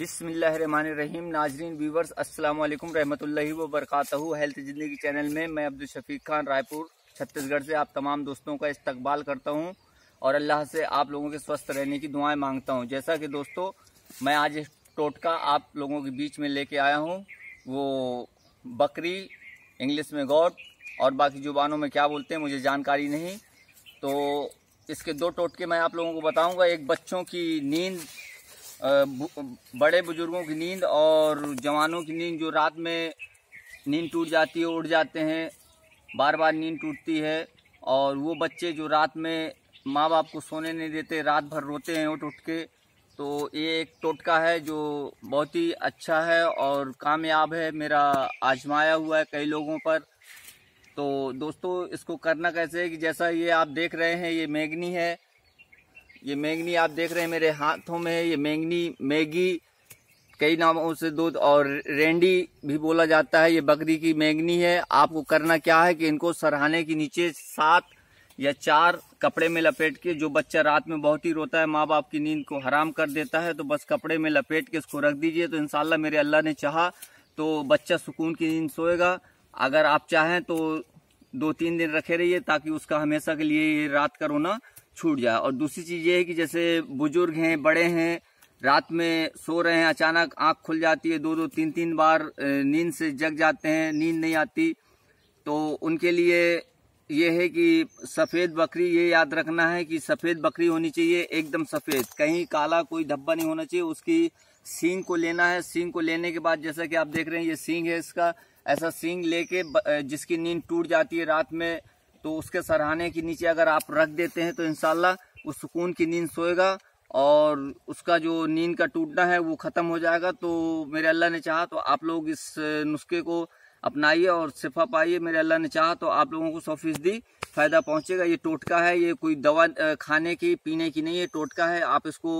बिसमीम नाजरीन व्यूवर्स अस्सलाम वालेकुम रहमतुल्लाहि व बरकातहू हेल्थ ज़िंदगी चैनल में मैं अब्दुल शफीक खान रायपुर छत्तीसगढ़ से आप तमाम दोस्तों का इस्तकबाल करता हूं और अल्लाह से आप लोगों के स्वस्थ रहने की दुआएं मांगता हूं जैसा कि दोस्तों मैं आज एक टोटका आप लोगों के बीच में लेके आया हूँ वो बकरी इंग्लिश में गौट और बाकी जुबानों में क्या बोलते हैं मुझे जानकारी नहीं तो इसके दो टोटके मैं आप लोगों को बताऊँगा एक बच्चों की नींद बड़े बुजुर्गों की नींद और जवानों की नींद जो रात में नींद टूट जाती है उड़ जाते हैं बार बार नींद टूटती है और वो बच्चे जो रात में माँ बाप को सोने नहीं देते रात भर रोते हैं उठ उठ के तो ये एक टोटका है जो बहुत ही अच्छा है और कामयाब है मेरा आजमाया हुआ है कई लोगों पर तो दोस्तों इसको करना कैसे है कि जैसा ये आप देख रहे हैं ये मैगनी है ये मैंगनी आप देख रहे हैं मेरे हाथों में ये मैंगनी मैगी कई नामों से दूध और रेंडी भी बोला जाता है ये बकरी की मैंगनी है आपको करना क्या है कि इनको सरहाने के नीचे सात या चार कपड़े में लपेट के जो बच्चा रात में बहुत ही रोता है माँ बाप की नींद को हराम कर देता है तो बस कपड़े में लपेट के इसको रख दीजिए तो इनशाला मेरे अल्लाह ने चाहा तो बच्चा सुकून की नींद सोएगा अगर आप चाहें तो दो तीन दिन रखे रहिए ताकि उसका हमेशा के लिए रात का रोना छूट जाए और दूसरी चीज़ ये है कि जैसे बुजुर्ग हैं बड़े हैं रात में सो रहे हैं अचानक आंख खुल जाती है दो दो तीन तीन बार नींद से जग जाते हैं नींद नहीं आती तो उनके लिए ये है कि सफ़ेद बकरी ये याद रखना है कि सफ़ेद बकरी होनी चाहिए एकदम सफ़ेद कहीं काला कोई धब्बा नहीं होना चाहिए उसकी सींग को लेना है सींग को लेने के बाद जैसा कि आप देख रहे हैं ये सींग है इसका ऐसा सींग लेके जिसकी नींद टूट जाती है रात में तो उसके सराहाने के नीचे अगर आप रख देते हैं तो इनशाला वो सुकून की नींद सोएगा और उसका जो नींद का टूटना है वो ख़त्म हो जाएगा तो मेरे अल्लाह ने चाहा तो आप लोग इस नुस्खे को अपनाइए और सिफा पाइए मेरे अल्लाह ने चाहा तो आप लोगों को सौ फीसदी फ़ायदा पहुंचेगा ये टोटका है ये कोई दवा खाने की पीने की नहीं है टोटका है आप इसको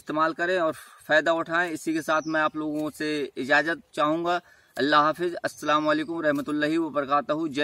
इस्तेमाल करें और फ़ायदा उठाएं इसी के साथ मैं आप लोगों से इजाज़त चाहूँगा अल्लाह हाफिज़ असल वरहमत लाही वरक जय